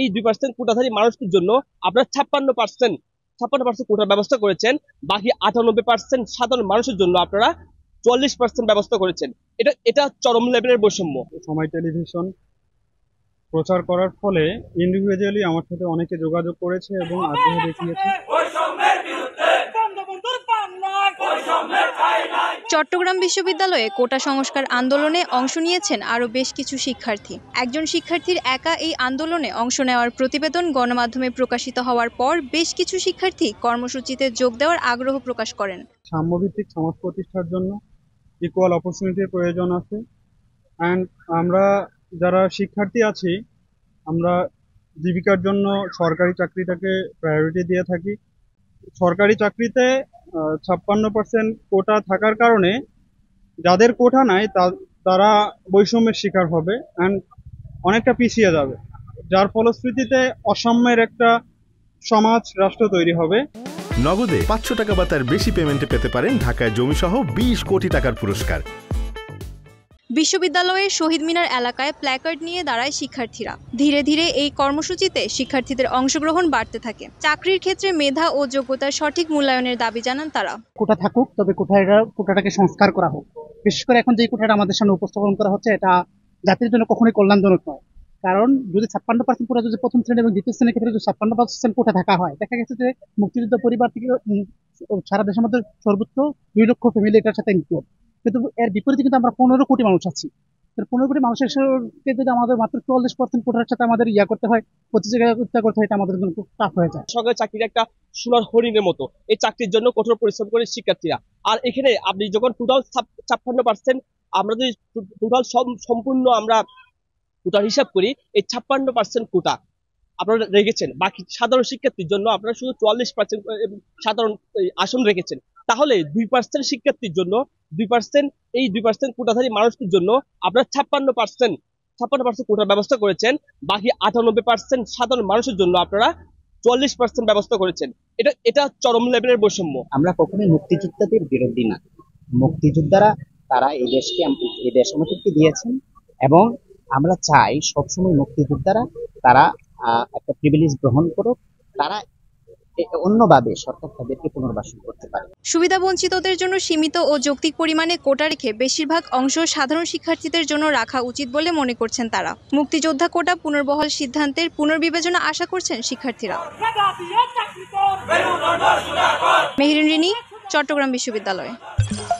এই দুই পার্সেন্ট কোটাধারী মানুষদের জন্য আপনার ছাপ্পান্ন পার্সেন্ট ছাপ্পান্ন পার্সেন্ট কোটার ব্যবস্থা করেছেন বাকি আটানব্বই পার্সেন্ট সাধারণ মানুষের জন্য আপনারা চল্লিশ পার্সেন্ট ব্যবস্থা করেছেন এটা এটা চরম লেভেলের বৈষম্য সময় টেলিভিশন প্রচার করার ফলে ইন্ডিভিজুয়ালি আমার সাথে অনেকে যোগাযোগ করেছে এবং আগ্রহ দেখিয়েছে চট্টগ্রাম বিশ্ববিদ্যালয়ে কোটা সংস্কার আন্দোলনে অংশ নিয়েছেন আরও বেশ কিছু শিক্ষার্থী একজন শিক্ষার্থীর একা এই আন্দোলনে অংশ নেওয়ার প্রতিবেদন গণমাধ্যমে প্রকাশিত হওয়ার পর বেশ কিছু শিক্ষার্থী কর্মসূচিতে যোগ দেওয়ার আগ্রহ প্রকাশ করেন সাম্যভিত্তিক সমাজ প্রতিষ্ঠার জন্য ইকুয়াল অপরচুনিটির প্রয়োজন আছে অ্যান্ড আমরা যারা শিক্ষার্থী আছি আমরা জীবিকার জন্য সরকারি চাকরিটাকে প্রায়োরিটি দিয়ে থাকি সরকারি চাকরিতে ছাপ্পান্ন পার্সেন্ট কোটা থাকার কারণে যাদের কোটা নাই তারা বৈষম্যের শিকার হবে অ্যান্ড অনেকটা পিছিয়ে যাবে যার ফলশ্রুতিতে অসাম্যের একটা সমাজ রাষ্ট্র তৈরি হবে নগদে পাঁচশো টাকা বা তার বেশি পেমেন্টে পেতে পারেন ঢাকায় জমিসহ বিশ কোটি টাকার পুরস্কার বিশ্ববিদ্যালয়ের শহীদ মিনার এলাকায় প্ল্যাকার্ড নিয়ে দাঁড়ায় শিক্ষার্থীরা ধীরে ধীরে এই কর্মসূচিতে শিক্ষার্থীদের অংশগ্রহণ বাড়তে থাকে চাকরির ক্ষেত্রে মেধা ও যোগ্যতার সঠিক মূল্যায়নের দাবি জানান তারা কোটা থাকুক তবে কোটাটাকে সংস্কার করা হোক বিশেষ করে এখন যে কোটাটা আমাদের সামনে উপস্থাপন করা হচ্ছে এটা জাতির জন্য কখনোই কল্যাণজনক নয় কারণ যদি ছাপ্পান্ন পার্সেন্ট কোটা যদি প্রথম শ্রেণী এবং দ্বিতীয় শ্রেণীর ক্ষেত্রে যদি ছাপ্পান্ন পার্সেন্ট কোটা থাকা হয় দেখা গেছে যে মুক্তিযুদ্ধ পরিবার থেকে সারা দেশের মধ্যে সর্বোচ্চ দুই লক্ষ ফ্যামিলি এটার সাথে ইনক্লুড কিন্তু এর বিপরীতে কিন্তু আমরা পনেরো কোটি মানুষ আছি পনেরো কোটি মানুষের যদি আমাদের মাত্র চল্লিশ পার্সেন্ট কোটার সাথে আমাদের ইয়া করতে হয় প্রতিযোগিতা করতে হয় এটা আমাদের জন্য খুব টাফ হয়ে যায় সরকারি চাকরির একটা সোনার হরিণের মতো এই চাকরির জন্য কঠোর পরিশ্রম করে শিক্ষার্থীরা আর এখানে আপনি যখন টোটাল ছাপ্পান্ন পার্সেন্ট আমরা যদি টোটাল সম্পূর্ণ আমরা কোটার হিসাব করি এই ছাপ্পান্ন পার্সেন্ট কোটা আপনারা রেখেছেন বাকি সাধারণ শিক্ষার্থীর জন্য আপনারা শুধু চুয়াল্লিশ পার্সেন্ট সাধারণ আসন রেখেছেন তাহলে দুই পার্সেন্ট শিক্ষার্থীর জন্য দুই পার্সেন্ট এই দুই পার্সেন্ট কোটাধারী মানুষের জন্য আপনার ছাপ্পান্ন পার্সেন্ট ছাপ্পান্ন পার্সেন্ট কোটার ব্যবস্থা করেছেন বাকি আটানব্বই পার্সেন্ট সাধারণ মানুষের জন্য আপনারা চল্লিশ পার্সেন্ট ব্যবস্থা করেছেন এটা এটা চরম লেভেলের বৈষম্য আমরা কখনোই মুক্তিযোদ্ধাদের বিরোধী না মুক্তিযোদ্ধারা তারা এই দেশকে এই দেশ আমাদেরকে দিয়েছেন এবং আমরা চাই সবসময় মুক্তিযোদ্ধারা তারা একটা প্রিভিলেজ গ্রহণ করুক তারা অন্যভাবে সরকার তাদেরকে পুনর্বাসন করতে পারে সুবিধা বঞ্চিতদের জন্য সীমিত ও যৌক্তিক পরিমাণে কোটা রেখে বেশিরভাগ অংশ সাধারণ শিক্ষার্থীদের জন্য রাখা উচিত বলে মনে করছেন তারা মুক্তিযোদ্ধা কোটা পুনর্বহল সিদ্ধান্তের পুনর্বিবেচনা আশা করছেন শিক্ষার্থীরা মেহরিন রিনি চট্টগ্রাম বিশ্ববিদ্যালয়